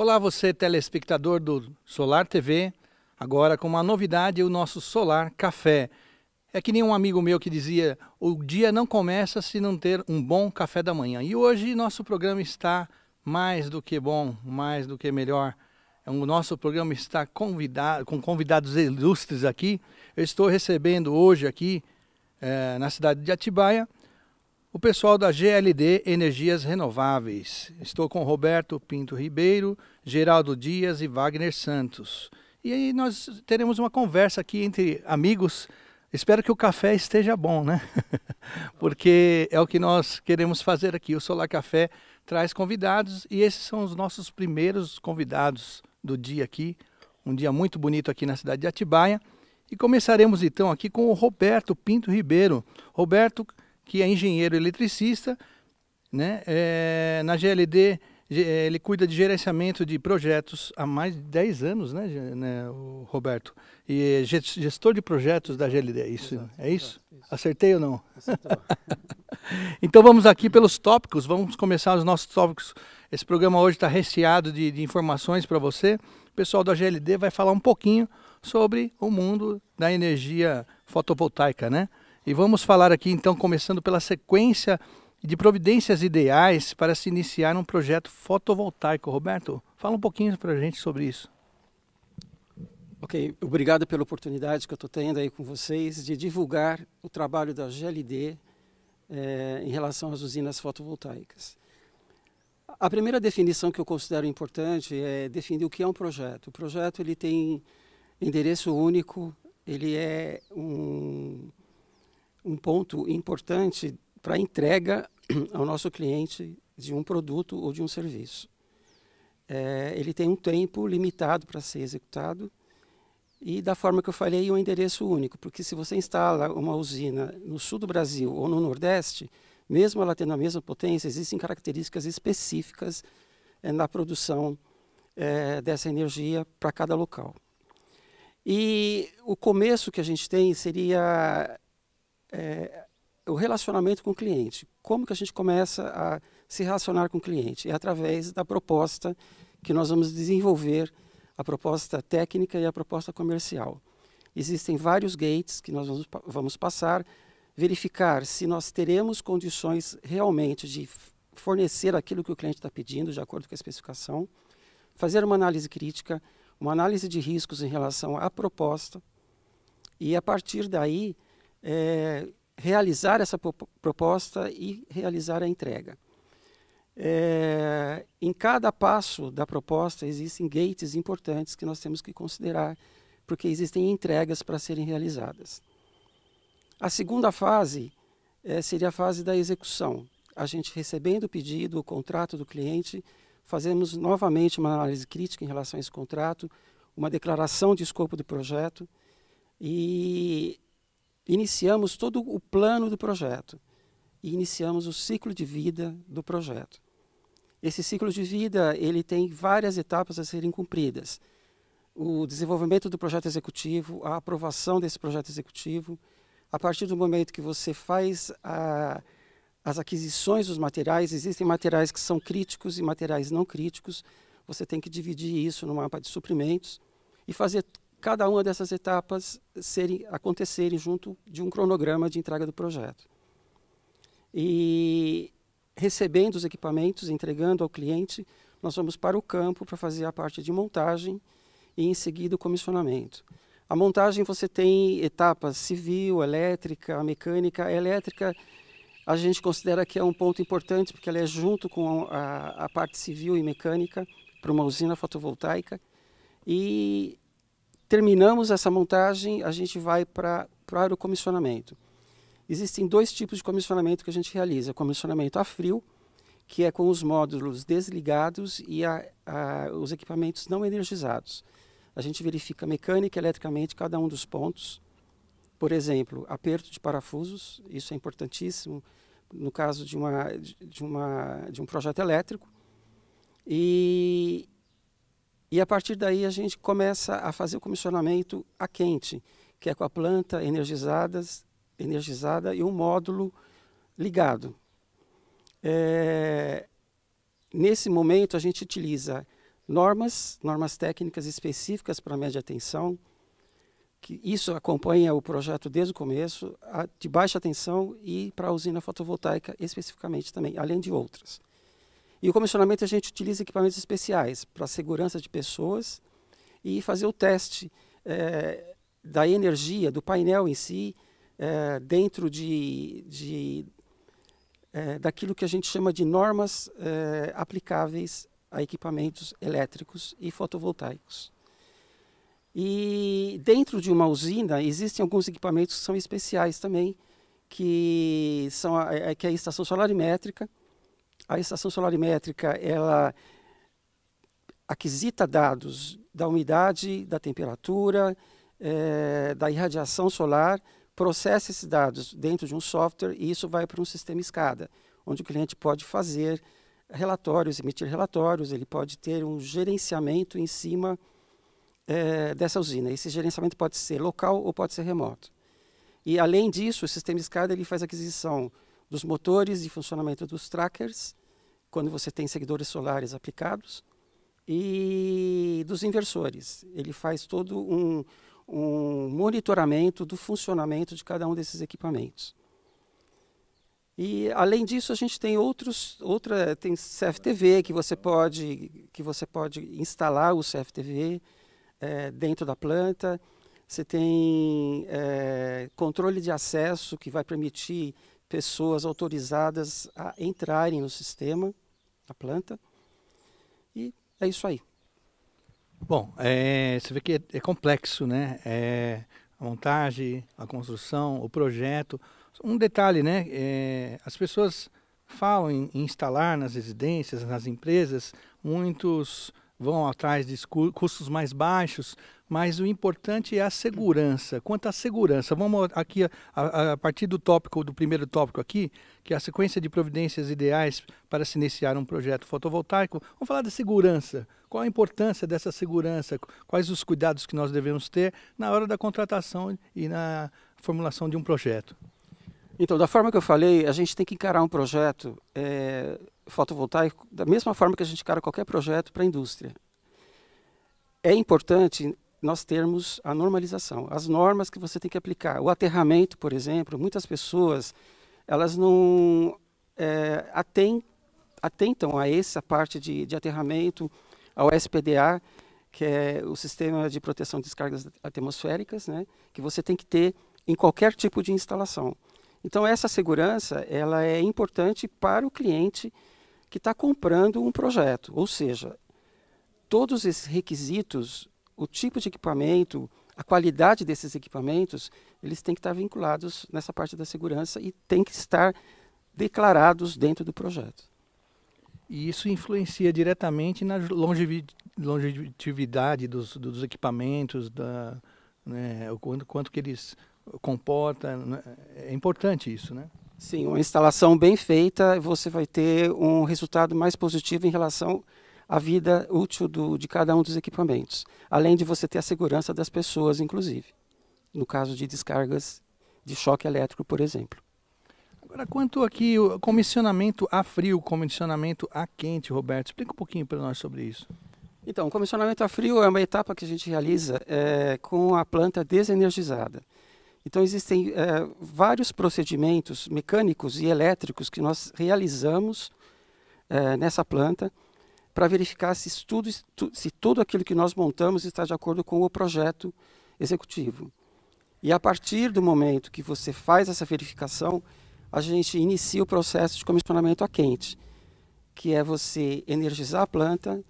Olá você telespectador do Solar TV, agora com uma novidade, o nosso Solar Café. É que nem um amigo meu que dizia, o dia não começa se não ter um bom café da manhã. E hoje nosso programa está mais do que bom, mais do que melhor. O é nosso programa está convidado, com convidados ilustres aqui. Eu estou recebendo hoje aqui é, na cidade de Atibaia o pessoal da GLD Energias Renováveis. Estou com Roberto Pinto Ribeiro, Geraldo Dias e Wagner Santos. E aí nós teremos uma conversa aqui entre amigos. Espero que o café esteja bom, né? Porque é o que nós queremos fazer aqui. O Solar Café traz convidados e esses são os nossos primeiros convidados do dia aqui. Um dia muito bonito aqui na cidade de Atibaia. E começaremos então aqui com o Roberto Pinto Ribeiro. Roberto que é engenheiro eletricista, né? É, na GLD é, ele cuida de gerenciamento de projetos há mais de 10 anos, né, né Roberto? E é gestor de projetos da GLD, isso, é isso? É isso? Acertei ou não? então vamos aqui pelos tópicos, vamos começar os nossos tópicos. Esse programa hoje está recheado de, de informações para você. O pessoal da GLD vai falar um pouquinho sobre o mundo da energia fotovoltaica, né? E vamos falar aqui então, começando pela sequência de providências ideais para se iniciar um projeto fotovoltaico. Roberto, fala um pouquinho para a gente sobre isso. Ok, obrigado pela oportunidade que eu estou tendo aí com vocês de divulgar o trabalho da GLD eh, em relação às usinas fotovoltaicas. A primeira definição que eu considero importante é definir o que é um projeto. O projeto ele tem endereço único, ele é um, um ponto importante para entrega ao nosso cliente de um produto ou de um serviço. É, ele tem um tempo limitado para ser executado e da forma que eu falei, um endereço único, porque se você instala uma usina no sul do Brasil ou no Nordeste, mesmo ela tendo a mesma potência, existem características específicas é, na produção é, dessa energia para cada local. E o começo que a gente tem seria é, o relacionamento com o cliente. Como que a gente começa a se relacionar com o cliente? É através da proposta que nós vamos desenvolver, a proposta técnica e a proposta comercial. Existem vários gates que nós vamos, vamos passar, verificar se nós teremos condições realmente de fornecer aquilo que o cliente está pedindo, de acordo com a especificação, fazer uma análise crítica, uma análise de riscos em relação à proposta, e a partir daí é, realizar essa proposta e realizar a entrega. É, em cada passo da proposta existem gates importantes que nós temos que considerar, porque existem entregas para serem realizadas. A segunda fase é, seria a fase da execução. A gente recebendo o pedido, o contrato do cliente, fazemos novamente uma análise crítica em relação a esse contrato, uma declaração de escopo do projeto e iniciamos todo o plano do projeto e iniciamos o ciclo de vida do projeto. Esse ciclo de vida ele tem várias etapas a serem cumpridas. O desenvolvimento do projeto executivo, a aprovação desse projeto executivo, a partir do momento que você faz a, as aquisições dos materiais, existem materiais que são críticos e materiais não críticos, você tem que dividir isso no mapa de suprimentos e fazer cada uma dessas etapas serem, acontecerem junto de um cronograma de entrega do projeto. E recebendo os equipamentos, entregando ao cliente, nós vamos para o campo para fazer a parte de montagem e em seguida o comissionamento. A montagem você tem etapas civil, elétrica, mecânica. A elétrica a gente considera que é um ponto importante porque ela é junto com a, a parte civil e mecânica para uma usina fotovoltaica. E terminamos essa montagem, a gente vai para o aerocomissionamento. Existem dois tipos de comissionamento que a gente realiza: comissionamento a frio, que é com os módulos desligados e a, a, os equipamentos não energizados. A gente verifica mecânica e eletricamente cada um dos pontos. Por exemplo, aperto de parafusos, isso é importantíssimo no caso de, uma, de, uma, de um projeto elétrico. E, e a partir daí a gente começa a fazer o comissionamento a quente, que é com a planta energizadas, energizada e um módulo ligado. É, nesse momento a gente utiliza normas, normas técnicas específicas para a média tensão, que isso acompanha o projeto desde o começo, a, de baixa tensão e para a usina fotovoltaica especificamente também, além de outras. E o comissionamento a gente utiliza equipamentos especiais para segurança de pessoas e fazer o teste é, da energia, do painel em si, é, dentro de, de é, daquilo que a gente chama de normas aplicáveis a equipamentos elétricos e fotovoltaicos. E dentro de uma usina existem alguns equipamentos que são especiais também, que são a, é, que é a estação solarimétrica, a estação solarimétrica ela aquisita dados da umidade, da temperatura, é, da irradiação solar, processa esses dados dentro de um software e isso vai para um sistema escada, onde o cliente pode fazer relatórios, emitir relatórios, ele pode ter um gerenciamento em cima é, dessa usina. Esse gerenciamento pode ser local ou pode ser remoto. E além disso, o sistema escada ele faz aquisição dos motores de funcionamento dos trackers, quando você tem seguidores solares aplicados, e dos inversores. Ele faz todo um, um monitoramento do funcionamento de cada um desses equipamentos. E além disso, a gente tem outros, outra, tem CFTV que você pode, que você pode instalar o CFTV é, eh, dentro da planta. Você tem é, controle de acesso que vai permitir pessoas autorizadas a entrarem no sistema, na planta. E é isso aí. Bom, é, você vê que é, é complexo, né? É, a montagem, a construção, o projeto. Um detalhe, né? É, as pessoas falam em, em instalar nas residências, nas empresas, muitos vão atrás de custos mais baixos, mas o importante é a segurança. Quanto à segurança, vamos aqui a, a, a, partir do tópico do primeiro tópico aqui, que é a sequência de providências ideais para se iniciar um projeto fotovoltaico. Vamos falar da segurança. Qual a importância dessa segurança? Quais os cuidados que nós devemos ter na hora da contratação e na formulação de um projeto? Então, da forma que eu falei, a gente tem que encarar um projeto é fotovoltaico da mesma forma que a gente encara qualquer projeto para a indústria. É importante nós termos a normalização, as normas que você tem que aplicar. O aterramento, por exemplo, muitas pessoas elas não é, atem, atentam a essa parte de, de aterramento, ao SPDA, que é o Sistema de Proteção de Descargas Atmosféricas, né, que você tem que ter em qualquer tipo de instalação. Então essa segurança ela é importante para o cliente que está comprando um projeto. Ou seja, todos esses requisitos, o tipo de equipamento, a qualidade desses equipamentos, eles têm que estar vinculados nessa parte da segurança e têm que estar declarados dentro do projeto. E isso influencia diretamente na longevidade dos, dos equipamentos, da, né, o quanto, quanto que eles comportam. Né? É importante isso, né? Sim, uma instalação bem feita, você vai ter um resultado mais positivo em relação à vida útil do, de cada um dos equipamentos, além de você ter a segurança das pessoas, inclusive, no caso de descargas de choque elétrico, por exemplo. Agora, quanto aqui o comissionamento a frio, comissionamento a quente, Roberto, explica um pouquinho para nós sobre isso. Então, o comissionamento a frio é uma etapa que a gente realiza é, com a planta desenergizada. Então, existem é, vários procedimentos mecânicos e elétricos que nós realizamos é, nessa planta para verificar se, tudo, se tudo aquilo que nós montamos está de acordo com o projeto executivo. E a partir do momento que você faz essa verificação, a gente inicia o processo de comissionamento a quente, que é você energizar a planta,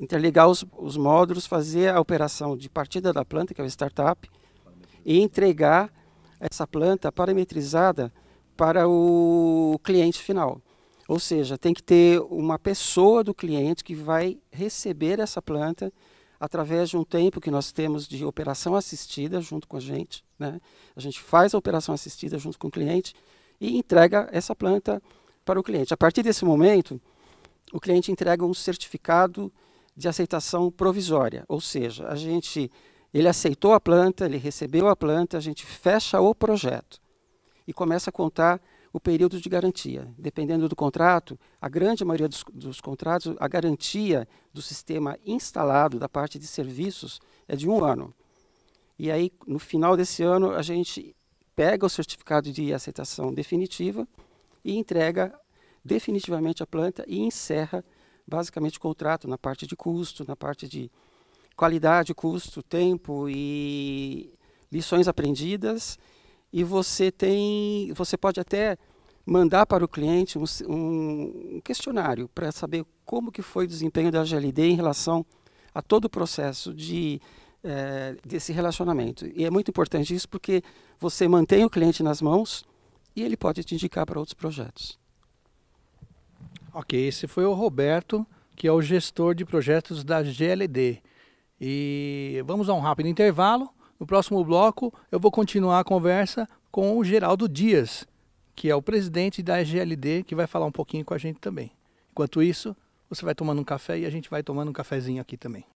interligar os, os módulos, fazer a operação de partida da planta, que é o startup, e entregar essa planta parametrizada para o cliente final. Ou seja, tem que ter uma pessoa do cliente que vai receber essa planta através de um tempo que nós temos de operação assistida junto com a gente. Né? A gente faz a operação assistida junto com o cliente e entrega essa planta para o cliente. A partir desse momento, o cliente entrega um certificado de aceitação provisória, ou seja, a gente ele aceitou a planta, ele recebeu a planta, a gente fecha o projeto e começa a contar o período de garantia. Dependendo do contrato, a grande maioria dos, dos, contratos, a garantia do sistema instalado, da parte de serviços, é de um ano. E aí, no final desse ano, a gente pega o certificado de aceitação definitiva e entrega definitivamente a planta e encerra basicamente o contrato na parte de custo, na parte de qualidade, custo, tempo e lições aprendidas. E você tem, você pode até mandar para o cliente um, um questionário para saber como que foi o desempenho da GLD em relação a todo o processo de é, desse relacionamento. E é muito importante isso porque você mantém o cliente nas mãos e ele pode te indicar para outros projetos. Ok, esse foi o Roberto, que é o gestor de projetos da GLD. E vamos a um rápido intervalo. No próximo bloco, eu vou continuar a conversa com o Geraldo Dias, que é o presidente da GLD, que vai falar um pouquinho com a gente também. Enquanto isso, você vai tomando um café e a gente vai tomando um cafezinho aqui também.